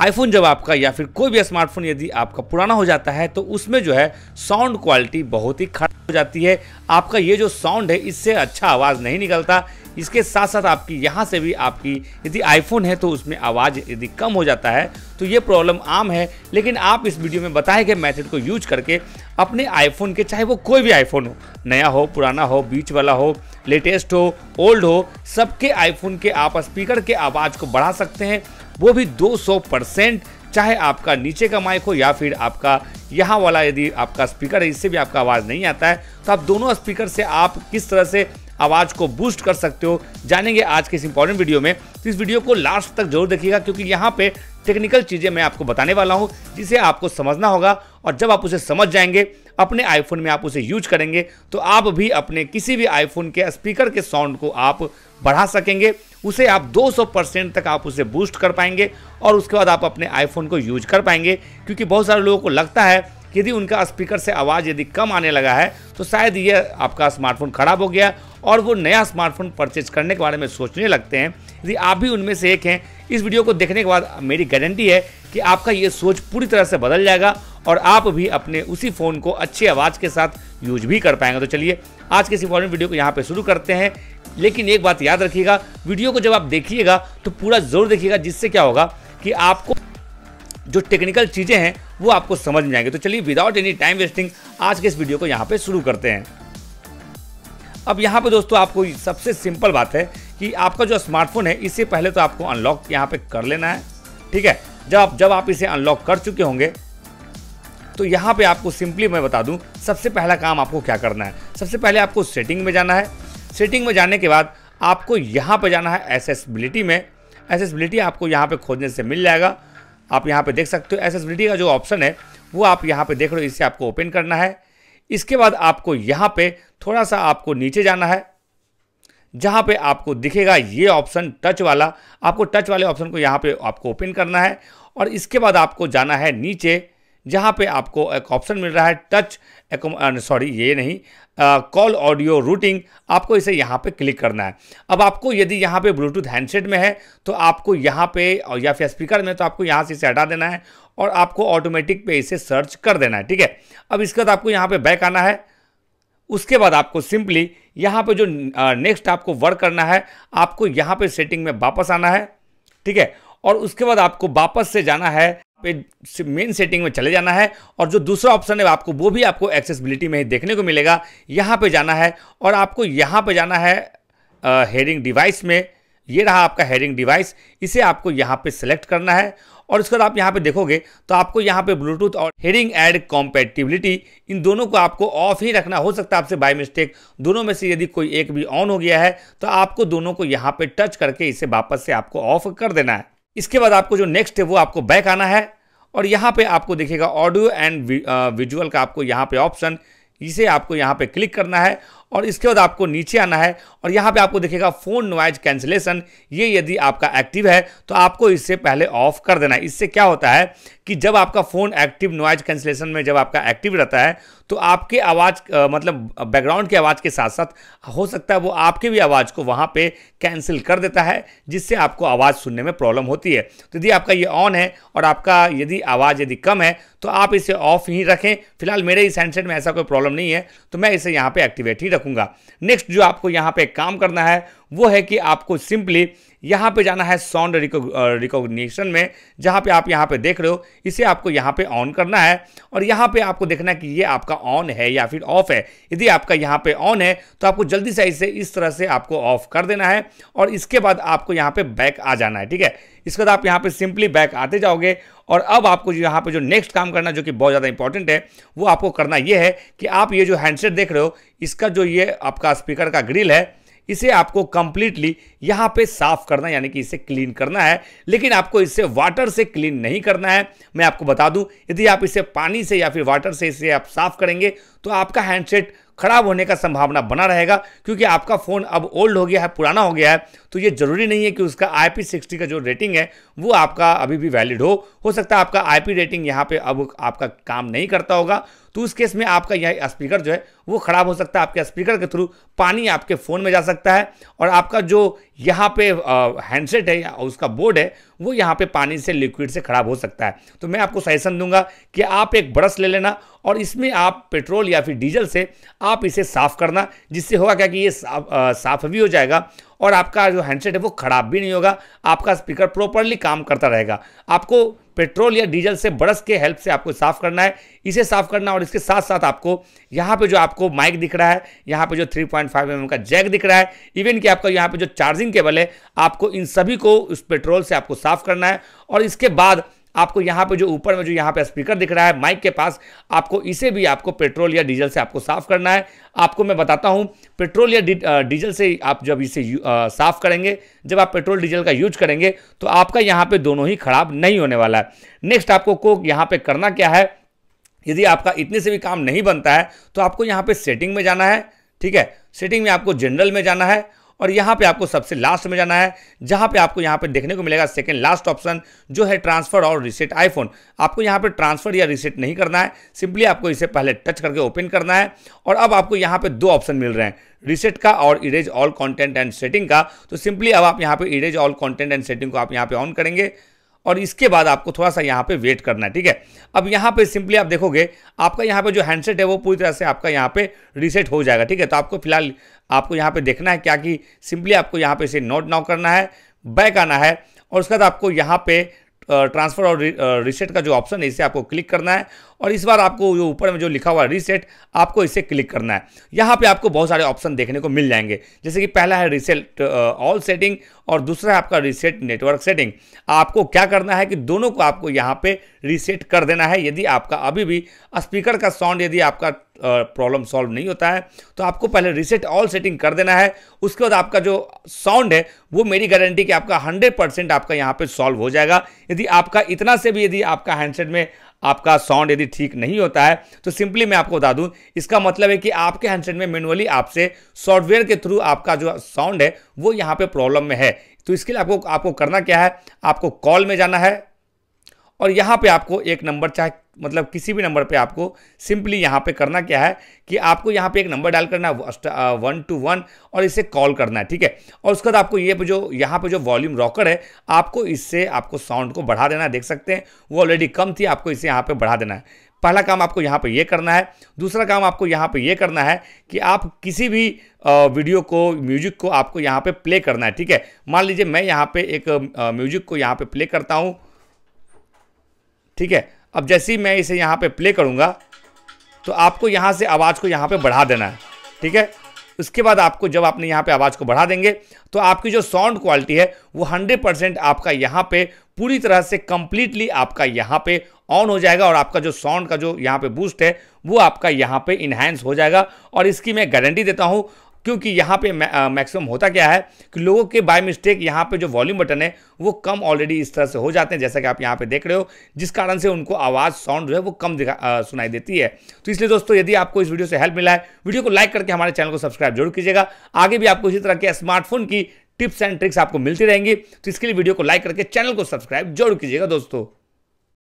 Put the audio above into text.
iPhone जब आपका या फिर कोई भी स्मार्टफोन यदि आपका पुराना हो जाता है तो उसमें जो है साउंड क्वालिटी बहुत ही खराब हो जाती है आपका ये जो साउंड है इससे अच्छा आवाज़ नहीं निकलता इसके साथ साथ आपकी यहाँ से भी आपकी यदि आईफोन है तो उसमें आवाज़ यदि कम हो जाता है तो ये प्रॉब्लम आम है लेकिन आप इस वीडियो में बताए गए मैथड को यूज करके अपने आईफोन के चाहे वो कोई भी आईफोन हो नया हो पुराना हो बीच वाला हो लेटेस्ट हो ओल्ड हो सबके आईफोन के आप स्पीकर के आवाज़ को बढ़ा सकते हैं वो भी 200 परसेंट चाहे आपका नीचे का माइक हो या फिर आपका यहाँ वाला यदि आपका स्पीकर है इससे भी आपका आवाज़ नहीं आता है तो आप दोनों स्पीकर से आप किस तरह से आवाज़ को बूस्ट कर सकते हो जानेंगे आज के इस इंपॉर्टेंट वीडियो में तो इस वीडियो को लास्ट तक जरूर देखिएगा क्योंकि यहाँ पे टेक्निकल चीज़ें मैं आपको बताने वाला हूँ जिसे आपको समझना होगा और जब आप उसे समझ जाएंगे अपने आईफोन में आप उसे यूज करेंगे तो आप भी अपने किसी भी आईफोन के स्पीकर के साउंड को आप बढ़ा सकेंगे उसे आप 200 परसेंट तक आप उसे बूस्ट कर पाएंगे और उसके बाद आप अपने आईफोन को यूज कर पाएंगे क्योंकि बहुत सारे लोगों को लगता है यदि उनका स्पीकर से आवाज़ यदि कम आने लगा है तो शायद ये आपका स्मार्टफोन ख़राब हो गया और वो नया स्मार्टफोन परचेज करने के बारे में सोचने लगते हैं यदि आप भी उनमें से एक हैं इस वीडियो को देखने के बाद मेरी गारंटी है कि आपका ये सोच पूरी तरह से बदल जाएगा और आप भी अपने उसी फ़ोन को अच्छी आवाज़ के साथ यूज भी कर पाएंगे तो चलिए आज के इस इंपॉर्टेंट वीडियो को यहाँ पे शुरू करते हैं लेकिन एक बात याद रखिएगा वीडियो को जब आप देखिएगा तो पूरा जोर देखिएगा जिससे क्या होगा कि आपको जो टेक्निकल चीज़ें हैं वो आपको समझ में आएंगे तो चलिए विदाउट एनी टाइम वेस्टिंग आज के इस वीडियो को यहाँ पर शुरू करते हैं अब यहाँ पे दोस्तों आपको सबसे सिंपल बात है कि आपका जो स्मार्टफोन है इससे पहले तो आपको अनलॉक यहाँ पे कर लेना है ठीक है जब आप जब आप इसे अनलॉक कर चुके होंगे तो यहाँ पे आपको सिंपली मैं बता दूँ सबसे पहला काम आपको क्या करना है सबसे पहले आपको सेटिंग में जाना है सेटिंग में जाने के बाद आपको यहाँ पर जाना है एसेसबिलिटी में एसेसबिलिटी आपको यहाँ पर खोजने से मिल जाएगा आप यहाँ पे देख सकते हो एसेसबिलिटी का जो ऑप्शन है वो आप यहाँ पे देख रहे हो इसे आपको ओपन करना है इसके बाद आपको यहाँ पे थोड़ा सा आपको नीचे जाना है जहाँ पे आपको दिखेगा ये ऑप्शन टच वाला आपको टच वाले ऑप्शन को यहाँ पे आपको ओपन करना है और इसके बाद आपको जाना है नीचे जहाँ पे आपको एक ऑप्शन मिल रहा है टच सॉरी ये नहीं कॉल ऑडियो रूटिंग आपको इसे यहाँ पे क्लिक करना है अब आपको यदि यहाँ पे ब्लूटूथ हैंडसेट में है तो आपको यहाँ पे या फिर स्पीकर में तो आपको यहाँ से इसे हटा देना है और आपको ऑटोमेटिक पे इसे सर्च कर देना है ठीक है अब इसके बाद आपको यहाँ पर बैक आना है उसके बाद आपको सिंपली यहाँ पर जो नेक्स्ट आपको वर्क करना है आपको यहाँ पर सेटिंग में वापस आना है ठीक है और उसके बाद आपको वापस से जाना है पे मेन सेटिंग में चले जाना है और जो दूसरा ऑप्शन है आपको वो भी आपको एक्सेसिबिलिटी में ही देखने को मिलेगा यहाँ पे जाना है और आपको यहाँ पे जाना है हेयरिंग डिवाइस में ये रहा आपका हेयरिंग डिवाइस इसे आपको यहाँ पे सेलेक्ट करना है और उसके बाद आप यहाँ पे देखोगे तो आपको यहाँ पे ब्लूटूथ और हेयरिंग एड कॉम्पेटिबिलिटी इन दोनों को आपको ऑफ ही रखना हो सकता है आपसे बाय मिस्टेक दोनों में से यदि कोई एक भी ऑन हो गया है तो आपको दोनों को यहाँ पे टच करके इसे वापस से आपको ऑफ कर देना है इसके बाद आपको जो नेक्स्ट है वो आपको बैक आना है और यहाँ पे आपको देखेगा ऑडियो एंड विजुअल का आपको यहाँ पे ऑप्शन इसे आपको यहाँ पे क्लिक करना है और इसके बाद आपको नीचे आना है और यहाँ पे आपको देखेगा फ़ोन नॉइज कैंसिलेशन ये यदि आपका एक्टिव है तो आपको इससे पहले ऑफ कर देना है इससे क्या होता है कि जब आपका फ़ोन एक्टिव नॉइज कैंसिलेशन में जब आपका एक्टिव रहता है तो आपके आवाज़ मतलब बैकग्राउंड की आवाज़ के साथ साथ हो सकता है वो आपके भी आवाज़ को वहाँ पर कैंसिल कर देता है जिससे आपको आवाज़ सुनने में प्रॉब्लम होती है तो यदि आपका ये ऑन है और आपका यदि आवाज़ यदि कम है तो आप इसे ऑफ ही रखें फिलहाल मेरे इस हैंडसेट में ऐसा कोई प्रॉब्लम नहीं है तो मैं इसे यहाँ पर एक्टिवेट ही रखूँ रखूंगा नेक्स्ट जो आपको यहां पे काम करना है वो है कि आपको सिंपली यहाँ पे जाना है साउंड रिकॉग्निशन में जहाँ पे आप यहाँ पे देख रहे हो इसे आपको यहाँ पे ऑन करना है और यहाँ पे आपको देखना है कि ये आपका ऑन है या फिर ऑफ है यदि आपका यहाँ पे ऑन है तो आपको जल्दी से इसे इस तरह से आपको ऑफ कर देना है और इसके बाद आपको यहाँ पे बैक आ जाना है ठीक है इसके बाद आप यहाँ पर सिंपली बैक आते जाओगे और अब आपको यहाँ पर जो नेक्स्ट काम करना जो कि बहुत ज़्यादा इंपॉर्टेंट है वो आपको करना ये है कि आप ये जो हैंडसेट देख रहे हो इसका जो ये आपका स्पीकर का ग्रिल है इसे आपको कंप्लीटली यहां पे साफ करना यानी कि इसे क्लीन करना है लेकिन आपको इसे वाटर से क्लीन नहीं करना है मैं आपको बता दूं यदि आप इसे पानी से या फिर वाटर से इसे आप साफ करेंगे तो आपका हैंडसेट खराब होने का संभावना बना रहेगा क्योंकि आपका फ़ोन अब ओल्ड हो गया है पुराना हो गया है तो ये ज़रूरी नहीं है कि उसका आई पी सिक्सटी का जो रेटिंग है वो आपका अभी भी वैलिड हो हो सकता है आपका आई पी रेटिंग यहाँ पे अब आपका काम नहीं करता होगा तो उस केस में आपका यह स्पीकर जो है वो ख़राब हो सकता है आपके स्पीकर के थ्रू पानी आपके फ़ोन में जा सकता है और आपका जो यहाँ पे हैंडसेट है या उसका बोर्ड है वो यहाँ पे पानी से लिक्विड से ख़राब हो सकता है तो मैं आपको सजेशन दूंगा कि आप एक ब्रश ले लेना और इसमें आप पेट्रोल या फिर डीजल से आप इसे साफ़ करना जिससे होगा क्या कि ये साफ़ भी हो जाएगा और आपका जो हैंडसेट है वो ख़राब भी नहीं होगा आपका स्पीकर प्रॉपरली काम करता रहेगा आपको पेट्रोल या डीजल से ब्रश के हेल्प से आपको साफ़ करना है इसे साफ़ करना और इसके साथ साथ आपको यहाँ पे जो आपको माइक दिख रहा है यहाँ पे जो 3.5 पॉइंट mm का जैक दिख रहा है इवन कि आपका यहाँ पे जो चार्जिंग केबल है आपको इन सभी को उस पेट्रोल से आपको साफ़ करना है और इसके बाद आपको यहाँ पे जो ऊपर में जो यहाँ पे स्पीकर दिख रहा है माइक के पास आपको इसे भी आपको पेट्रोल या डीजल से आपको साफ़ करना है आपको मैं बताता हूँ पेट्रोल या डी, डीजल से आप जब इसे साफ़ करेंगे जब आप पेट्रोल डीजल का यूज करेंगे तो आपका यहाँ पे दोनों ही ख़राब नहीं होने वाला है नेक्स्ट आपको को यहाँ पर करना क्या है यदि आपका इतने से भी काम नहीं बनता है तो आपको यहाँ पर सेटिंग में जाना है ठीक है सेटिंग में आपको जनरल में जाना है और यहाँ पे आपको सबसे लास्ट में जाना है जहाँ पे आपको यहाँ पे देखने को मिलेगा सेकंड लास्ट ऑप्शन जो है ट्रांसफर और रिसेट आईफोन आपको यहाँ पे ट्रांसफर या रिसेट नहीं करना है सिंपली आपको इसे पहले टच करके ओपन करना है और अब आपको यहाँ पे दो ऑप्शन मिल रहे हैं रिसेट का और erase all content and setting का तो सिंपली अब आप यहाँ पे erase all content and setting को आप यहाँ पे ऑन करेंगे और इसके बाद आपको थोड़ा सा यहाँ पे वेट करना है ठीक है अब यहाँ पे सिंपली आप देखोगे आपका यहाँ पे जो हैंडसेट है वो पूरी तरह से आपका यहाँ पे रीसेट हो जाएगा ठीक है तो आपको फिलहाल आपको यहाँ पे देखना है क्या कि सिंपली आपको यहाँ पे इसे नोट नाउ करना है बैक आना है और उसके बाद आपको यहाँ पे ट्रांसफ़र और रीसेट का जो ऑप्शन है इसे आपको क्लिक करना है और इस बार आपको जो ऊपर में जो लिखा हुआ है रीसेट आपको इसे क्लिक करना है यहाँ पे आपको बहुत सारे ऑप्शन देखने को मिल जाएंगे जैसे कि पहला है रीसेट ऑल सेटिंग और दूसरा है आपका रीसेट नेटवर्क सेटिंग आपको क्या करना है कि दोनों को आपको यहाँ पे रीसेट कर देना है यदि आपका अभी भी स्पीकर का साउंड यदि आपका प्रॉब्लम सॉल्व नहीं होता है तो आपको पहले रिसेट ऑल सेटिंग कर देना है उसके बाद आपका जो साउंड है वो मेरी गारंटी कि आपका 100 परसेंट आपका यहाँ पे सॉल्व हो जाएगा यदि आपका इतना से भी यदि आपका हैंडसेट में आपका साउंड यदि ठीक नहीं होता है तो सिंपली मैं आपको बता दूं इसका मतलब है कि आपके हैंडसेट में मैनुअली आपसे सॉफ्टवेयर के थ्रू आपका जो साउंड है वो यहाँ पर प्रॉब्लम में है तो इसके लिए आपको आपको करना क्या है आपको कॉल में जाना है और यहाँ पे आपको एक नंबर चाहे मतलब किसी भी नंबर पे आपको सिंपली यहाँ पे करना क्या है कि आपको यहाँ पे एक नंबर डाल करना है वन टू वन और इसे कॉल करना है ठीक है और उसके बाद आपको ये पे जो यहाँ पे जो वॉल्यूम रॉकर है आपको इससे आपको साउंड को बढ़ा देना है देख सकते हैं वो ऑलरेडी कम थी आपको इसे यहाँ पर बढ़ा देना है पहला काम आपको यहाँ पर ये करना है दूसरा काम आपको यहाँ पर ये करना है कि आप किसी भी वीडियो को म्यूजिक को आपको यहाँ पर प्ले करना है ठीक है मान लीजिए मैं यहाँ पर एक म्यूजिक को यहाँ पर प्ले करता हूँ ठीक है अब जैसे ही मैं इसे यहाँ पे प्ले करूँगा तो आपको यहाँ से आवाज़ को यहाँ पे बढ़ा देना है ठीक है उसके बाद आपको जब आपने यहाँ पे आवाज़ को बढ़ा देंगे तो आपकी जो साउंड क्वालिटी है वो 100% आपका यहाँ पे पूरी तरह से कम्प्लीटली आपका यहाँ पे ऑन हो जाएगा और आपका जो साउंड का जो यहाँ पे बूस्ट है वो आपका यहाँ पे इन्हांस हो जाएगा और इसकी मैं गारंटी देता हूँ क्योंकि यहाँ पे मैक्सिमम होता क्या है कि लोगों के बाय मिस्टेक यहाँ पे जो वॉल्यूम बटन है वो कम ऑलरेडी इस तरह से हो जाते हैं जैसा कि आप यहाँ पे देख रहे हो जिस कारण से उनको आवाज़ साउंड जो है वो कम आ, सुनाई देती है तो इसलिए दोस्तों यदि आपको इस वीडियो से हेल्प मिला है वीडियो को लाइक करके हमारे चैनल को सब्सक्राइब जरूर कीजिएगा आगे भी आपको इसी तरह के स्मार्टफोन की टिप्स एंड ट्रिक्स आपको मिलती रहेंगी तो इसके लिए वीडियो को लाइक करके चैनल को सब्सक्राइब जरूर कीजिएगा दोस्तों